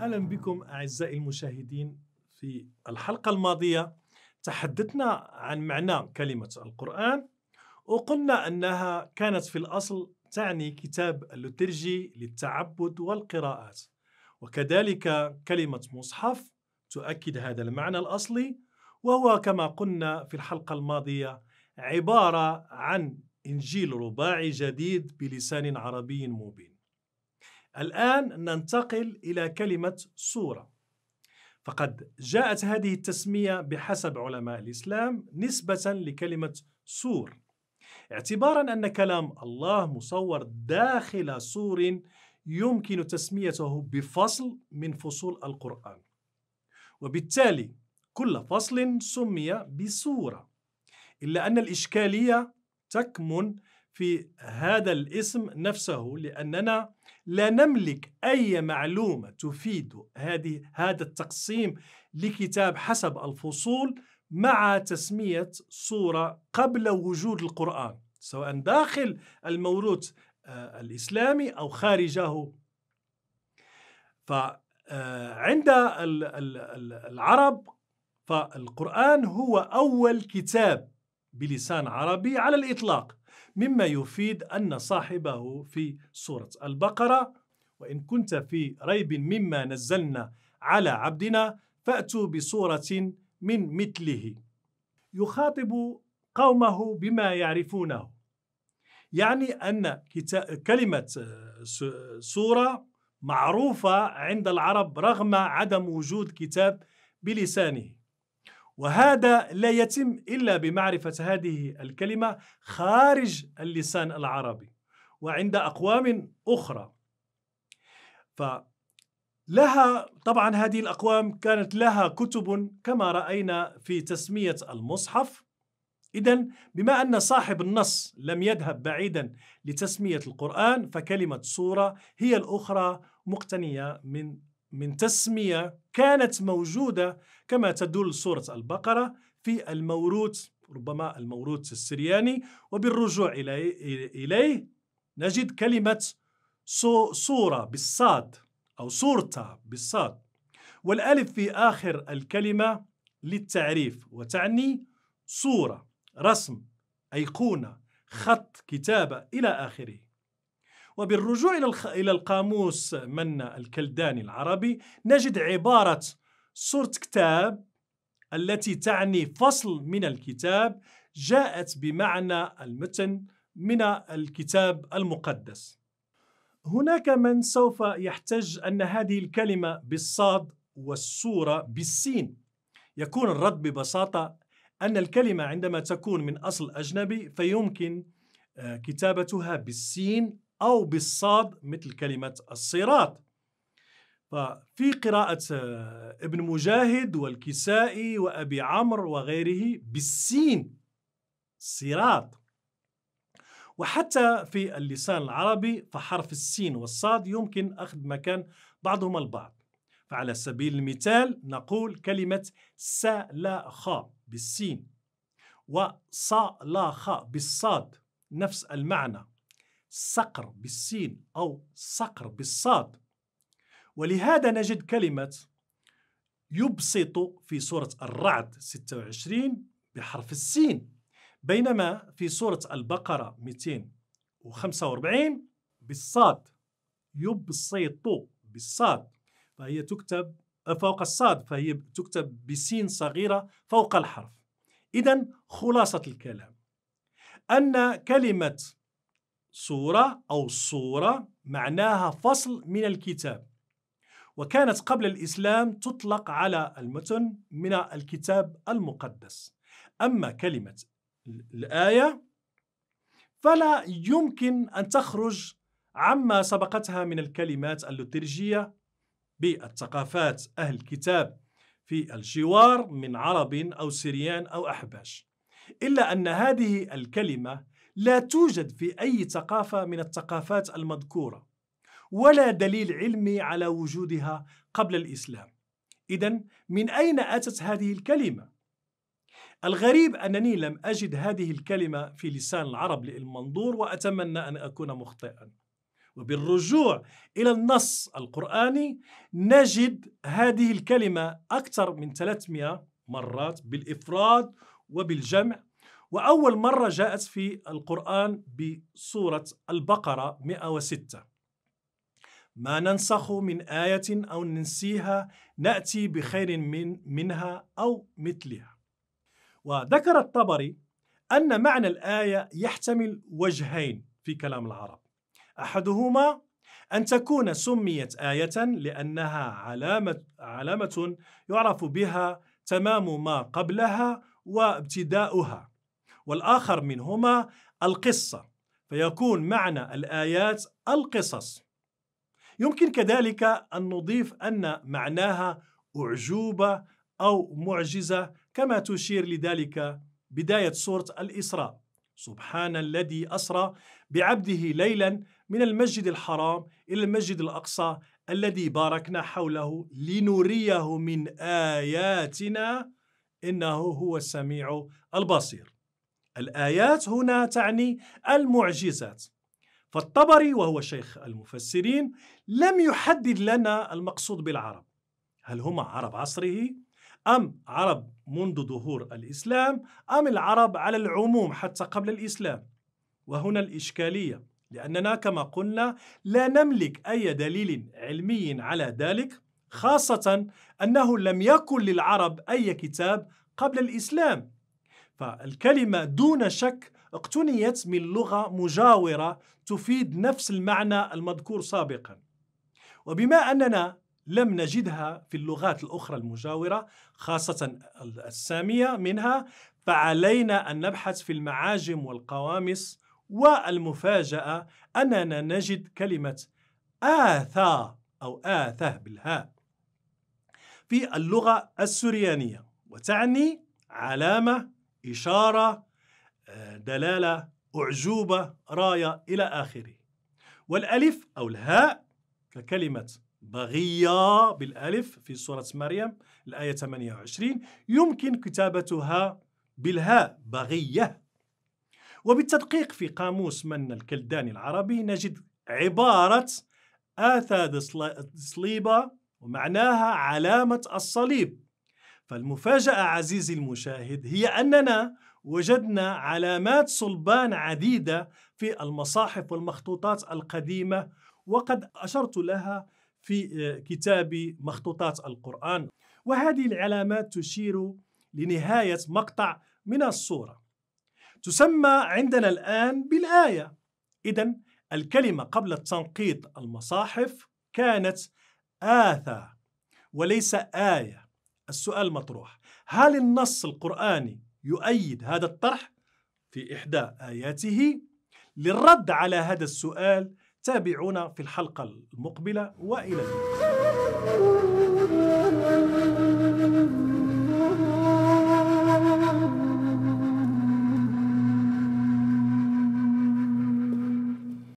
اهلا بكم اعزائي المشاهدين في الحلقه الماضيه تحدثنا عن معنى كلمه القران وقلنا انها كانت في الاصل تعني كتاب اللترجي للتعبد والقراءات وكذلك كلمه مصحف تؤكد هذا المعنى الاصلي وهو كما قلنا في الحلقه الماضيه عباره عن انجيل رباعي جديد بلسان عربي مبين الآن ننتقل إلى كلمة صورة فقد جاءت هذه التسمية بحسب علماء الإسلام نسبة لكلمة سور اعتبارا أن كلام الله مصور داخل سور يمكن تسميته بفصل من فصول القرآن وبالتالي كل فصل سمي بسورة إلا أن الإشكالية تكمن في هذا الاسم نفسه لأننا لا نملك أي معلومة تفيد هذه هذا التقسيم لكتاب حسب الفصول مع تسمية سورة قبل وجود القرآن سواء داخل الموروث آه، الإسلامي أو خارجه فعند العرب فالقرآن هو أول كتاب بلسان عربي على الإطلاق مما يفيد أن صاحبه في سورة البقرة وإن كنت في ريب مما نزلنا على عبدنا فأتوا بصورة من مثله يخاطب قومه بما يعرفونه يعني أن كلمة سورة معروفة عند العرب رغم عدم وجود كتاب بلسانه وهذا لا يتم إلا بمعرفة هذه الكلمة خارج اللسان العربي وعند أقوام أخرى فلها طبعا هذه الأقوام كانت لها كتب كما رأينا في تسمية المصحف إذا بما أن صاحب النص لم يذهب بعيدا لتسمية القرآن فكلمة سورة هي الأخرى مقتنية من من تسمية كانت موجودة كما تدل سورة البقرة في الموروث ربما الموروث السرياني وبالرجوع إليه نجد كلمة صورة بالصاد أو صورتا بالصاد والألف في آخر الكلمة للتعريف وتعني صورة رسم أيقونة خط كتابة إلى آخره وبالرجوع إلى, إلى القاموس منا الكلداني العربي نجد عبارة صورة كتاب التي تعني فصل من الكتاب جاءت بمعنى المتن من الكتاب المقدس هناك من سوف يحتج أن هذه الكلمة بالصاد والصورة بالسين يكون الرد ببساطة أن الكلمة عندما تكون من أصل أجنبي فيمكن آه، كتابتها بالسين أو بالصاد مثل كلمة الصراط ففي قراءة آه، ابن مجاهد والكسائي وأبي عمرو وغيره بالسين صراط وحتى في اللسان العربي فحرف السين والصاد يمكن أخذ مكان بعضهما البعض فعلى سبيل المثال نقول كلمة سلاخ بالسين وصلاخ بالصاد نفس المعنى صقر بالسين أو صقر بالصاد ولهذا نجد كلمة يبسط في سورة الرعد 26 بحرف السين بينما في سورة البقرة 245 بالصاد يبسط بالصاد فهي تكتب فوق الصاد فهي تكتب بسين صغيرة فوق الحرف إذا خلاصة الكلام أن كلمة صورة أو صورة معناها فصل من الكتاب وكانت قبل الإسلام تطلق على المتن من الكتاب المقدس أما كلمة الآية فلا يمكن أن تخرج عما سبقتها من الكلمات اللترجية بالثقافات أهل الكتاب في الجوار من عرب أو سريان أو أحباش إلا أن هذه الكلمة لا توجد في أي ثقافة من الثقافات المذكورة ولا دليل علمي على وجودها قبل الإسلام إذا من أين أتت هذه الكلمة؟ الغريب أنني لم أجد هذه الكلمة في لسان العرب للمنظور وأتمنى أن أكون مخطئا وبالرجوع إلى النص القرآني نجد هذه الكلمة أكثر من 300 مرات بالإفراد وبالجمع وأول مرة جاءت في القرآن بسورة البقرة 106 ما ننسخ من آية أو ننسيها نأتي بخير من منها أو مثلها وذكر الطبري أن معنى الآية يحتمل وجهين في كلام العرب أحدهما أن تكون سميت آية لأنها علامة, علامة يعرف بها تمام ما قبلها وابتداؤها والآخر منهما القصة فيكون معنى الآيات القصص يمكن كذلك أن نضيف أن معناها أعجوبة أو معجزة كما تشير لذلك بداية سورة الإسراء سبحان الذي أسرى بعبده ليلا من المسجد الحرام إلى المسجد الأقصى الذي باركنا حوله لنريه من آياتنا إنه هو السميع البصير الآيات هنا تعني المعجزات فالطبري وهو شيخ المفسرين لم يحدد لنا المقصود بالعرب هل هم عرب عصره أم عرب منذ ظهور الإسلام أم العرب على العموم حتى قبل الإسلام وهنا الإشكالية لأننا كما قلنا لا نملك أي دليل علمي على ذلك خاصة أنه لم يكن للعرب أي كتاب قبل الإسلام فالكلمة دون شك اقتنيت من لغة مجاورة تفيد نفس المعنى المذكور سابقا وبما أننا لم نجدها في اللغات الأخرى المجاورة خاصة السامية منها فعلينا أن نبحث في المعاجم والقوامس والمفاجأة أننا نجد كلمة آثا أو آثه بالهاء في اللغة السريانية وتعني علامة إشارة آه، دلالة أعجوبة راية إلى آخره والألف أو الهاء ككلمة بغية بالألف في سورة مريم الآية 28 يمكن كتابتها بالهاء بغية وبالتدقيق في قاموس من الكلداني العربي نجد عبارة آثاد صليبة ومعناها علامة الصليب فالمفاجأة عزيزي المشاهد هي أننا وجدنا علامات صلبان عديدة في المصاحف والمخطوطات القديمة وقد أشرت لها في آه، كتابي مخطوطات القرآن وهذه العلامات تشير لنهاية مقطع من الصورة تسمى عندنا الآن بالآية إذا الكلمة قبل تنقيط المصاحف كانت آثى وليس آية السؤال مطروح هل النص القرآني يؤيد هذا الطرح في إحدى آياته للرد على هذا السؤال تابعونا في الحلقة المقبلة وإلى اللقاء